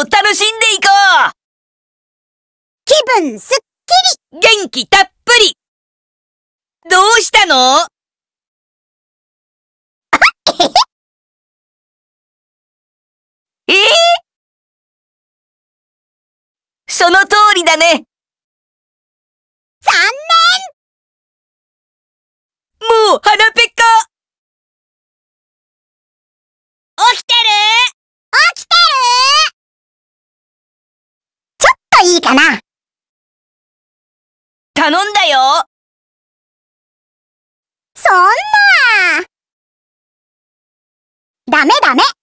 も楽しんでいこう気分すっきり元気たっぷりどうしたの えー、その通りだね残念いいかな頼んだよそんなダメダメ